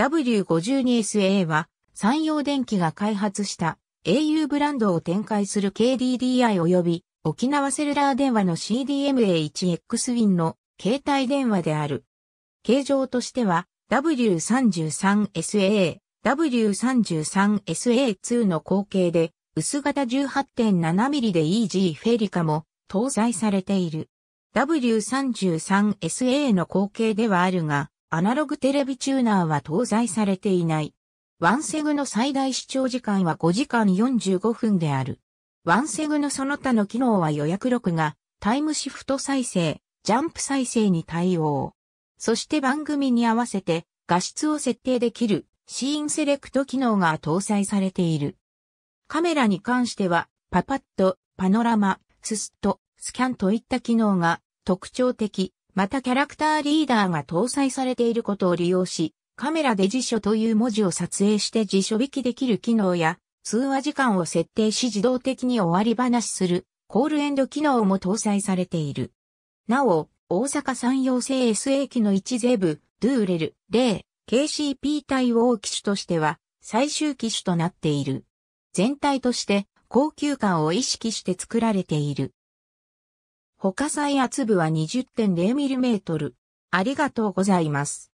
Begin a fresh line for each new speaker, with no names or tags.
W52SA は、山陽電機が開発した au ブランドを展開する KDDI 及び沖縄セルラー電話の CDMA1XWIN の携帯電話である。形状としては W33SA、W33SA2 の後継で薄型 18.7mm で EG フェリカも搭載されている。W33SA の後継ではあるが、アナログテレビチューナーは搭載されていない。ワンセグの最大視聴時間は5時間45分である。ワンセグのその他の機能は予約録画、タイムシフト再生、ジャンプ再生に対応。そして番組に合わせて画質を設定できるシーンセレクト機能が搭載されている。カメラに関してはパパッと、パノラマ、ススッと、スキャンといった機能が特徴的。またキャラクターリーダーが搭載されていることを利用し、カメラで辞書という文字を撮影して辞書引きできる機能や、通話時間を設定し自動的に終わり話する、コールエンド機能も搭載されている。なお、大阪産業製 SA 機の一ゼブ、ドゥーレル、0、KCP 対応機種としては、最終機種となっている。全体として、高級感を意識して作られている。他最圧部は 20.0mm。
ありがとうございます。